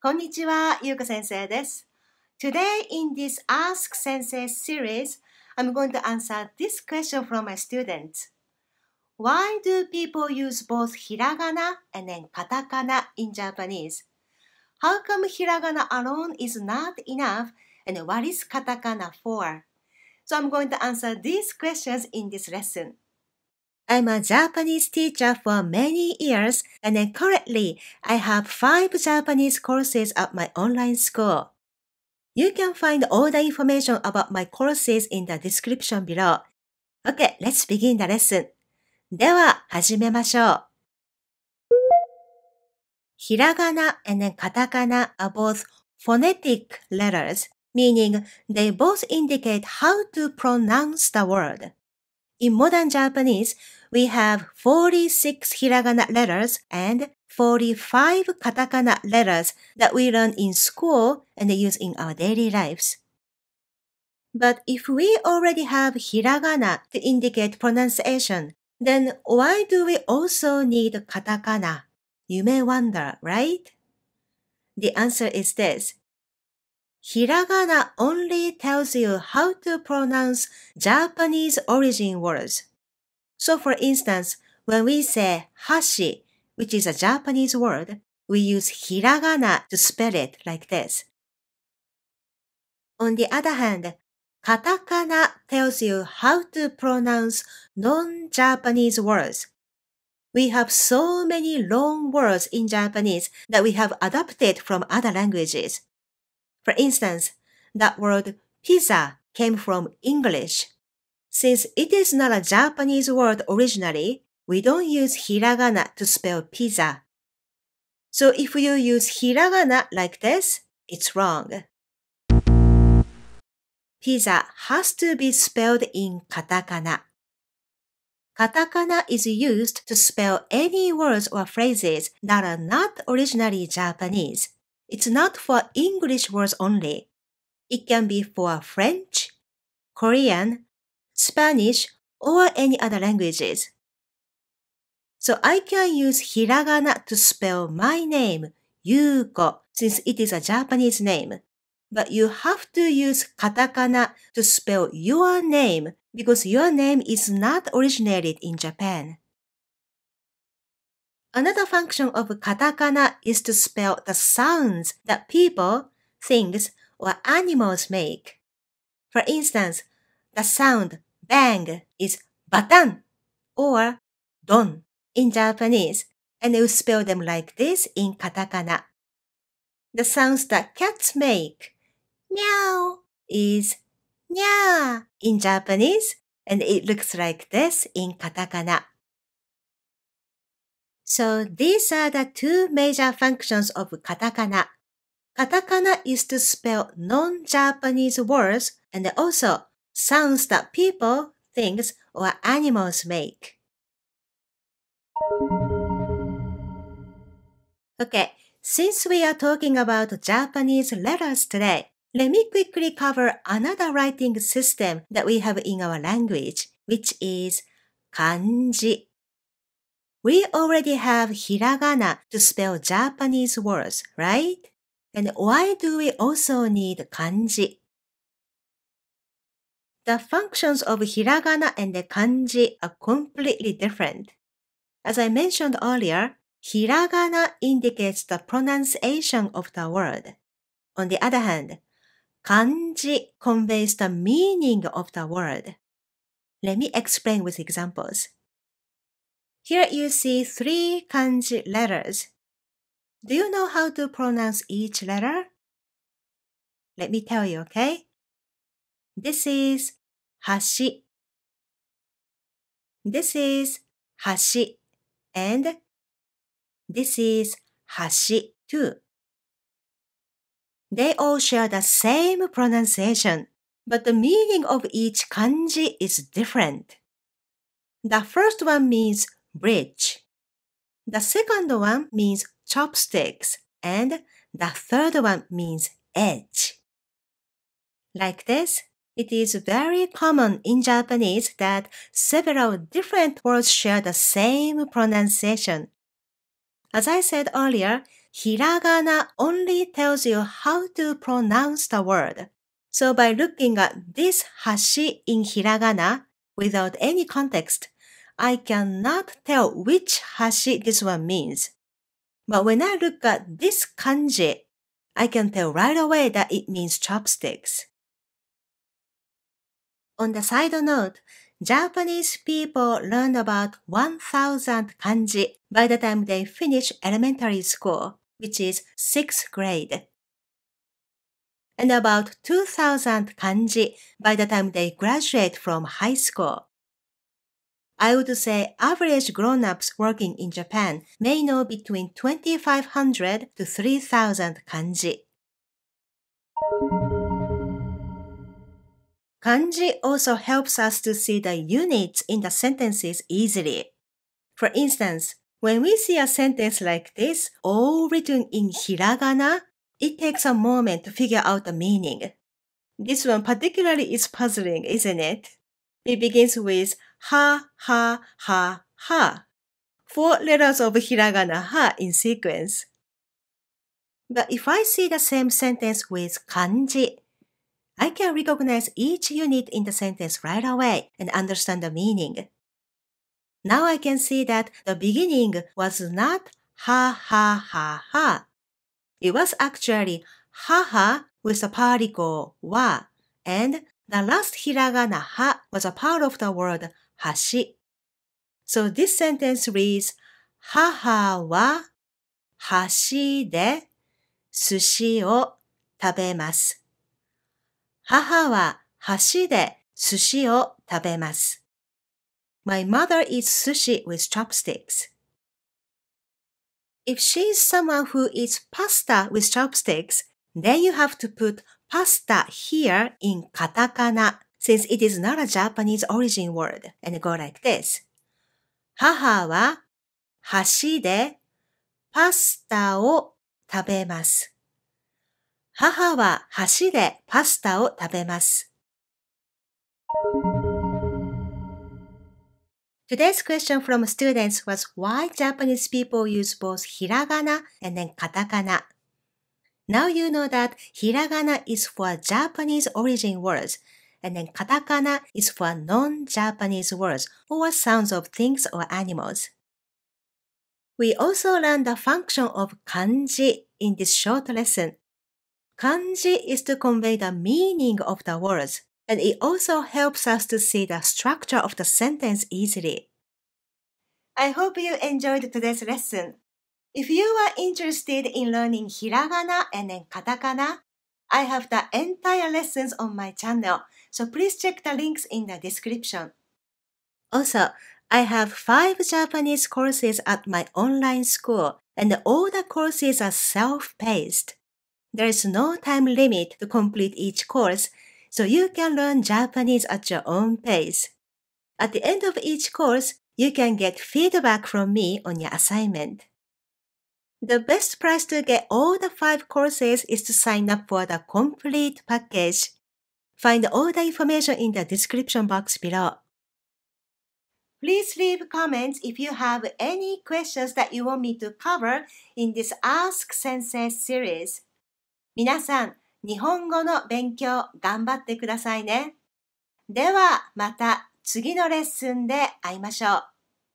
こんにちは、ゆうこ先生です。Today in this Ask Sensei series, I'm going to answer this question from my students. Why do people use both hiragana and then katakana in Japanese? How come hiragana alone is not enough and what is katakana for? So I'm going to answer these questions in this lesson. I'm a Japanese teacher for many years and currently I have five Japanese courses at my online school. You can find all the information about my courses in the description below. Okay, let's begin the lesson. では、始めましょう。ひらがな and then カタカナ are both phonetic letters, meaning they both indicate how to pronounce the word. In modern Japanese, we have 46 hiragana letters and 45 katakana letters that we learn in school and use in our daily lives. But if we already have hiragana to indicate pronunciation, then why do we also need katakana? You may wonder, right? The answer is this. Hiragana only tells you how to pronounce Japanese origin words. So for instance, when we say hashi, which is a Japanese word, we use hiragana to spell it like this. On the other hand, katakana tells you how to pronounce non-Japanese words. We have so many long words in Japanese that we have adapted from other languages. For instance, that word pizza came from English. Since it is not a Japanese word originally, we don't use hiragana to spell pizza. So if you use hiragana like this, it's wrong. Pizza has to be spelled in katakana. Katakana is used to spell any words or phrases that are not originally Japanese. It's not for English words only. It can be for French, Korean, Spanish, or any other languages. So I can use hiragana to spell my name, Yuko, since it is a Japanese name. But you have to use katakana to spell your name because your name is not originated in Japan. Another function of katakana is to spell the sounds that people, things, or animals make. For instance, the sound bang is batan or don in Japanese, and you spell them like this in katakana. The sounds that cats make, meow, is nya in Japanese, and it looks like this in katakana. So these are the two major functions of katakana. Katakana is to spell non-Japanese words and also sounds that people, things, or animals make. Okay, since we are talking about Japanese letters today, let me quickly cover another writing system that we have in our language, which is kanji. We already have hiragana to spell Japanese words, right? And why do we also need kanji? The functions of hiragana and the kanji are completely different. As I mentioned earlier, hiragana indicates the pronunciation of the word. On the other hand, kanji conveys the meaning of the word. Let me explain with examples. Here you see three kanji letters. Do you know how to pronounce each letter? Let me tell you, okay? This is hashi. This is hashi. And this is hashi too. They all share the same pronunciation, but the meaning of each kanji is different. The first one means bridge. The second one means chopsticks and the third one means edge. Like this, it is very common in Japanese that several different words share the same pronunciation. As I said earlier, hiragana only tells you how to pronounce the word. So by looking at this hashi in hiragana without any context, I cannot tell which hashi this one means. But when I look at this kanji, I can tell right away that it means chopsticks. On the side note, Japanese people learn about 1000 kanji by the time they finish elementary school, which is 6th grade. And about 2000 kanji by the time they graduate from high school, I would say average grown-ups working in Japan may know between 2,500 to 3,000 kanji. Kanji also helps us to see the units in the sentences easily. For instance, when we see a sentence like this, all written in hiragana, it takes a moment to figure out the meaning. This one particularly is puzzling, isn't it? It begins with ha, ha, ha, ha. Four letters of hiragana ha in sequence. But if I see the same sentence with kanji, I can recognize each unit in the sentence right away and understand the meaning. Now I can see that the beginning was not ha ha ha ha. It was actually ha ha with the particle wa, and the last hiragana ha was a part of the word 橋。So this sentence reads 母は橋で寿司を食べます。母は橋で寿司を食べます。My mother eats sushi with chopsticks. If she is someone who eats pasta with chopsticks, then you have to put pasta here in katakana since it is not a Japanese origin word and go like this. 母は橋でパスタを食べます。母は箸でパスタを食べます。Today's question from students was why Japanese people use both hiragana and then katakana. Now you know that hiragana is for Japanese origin words And then katakana is for non-Japanese words or sounds of things or animals. We also learned the function of kanji in this short lesson. Kanji is to convey the meaning of the words, and it also helps us to see the structure of the sentence easily. I hope you enjoyed today's lesson. If you are interested in learning hiragana and then katakana, I have the entire lessons on my channel so please check the links in the description. Also, I have five Japanese courses at my online school, and all the courses are self-paced. There is no time limit to complete each course, so you can learn Japanese at your own pace. At the end of each course, you can get feedback from me on your assignment. The best price to get all the five courses is to sign up for the complete package Find all the information in the description box below. Please leave comments if you have any questions that you want me to cover in this Ask Sensei series. 皆さん、日本語の勉強頑張ってくださいね。ではまた次のレッスンで会いましょう。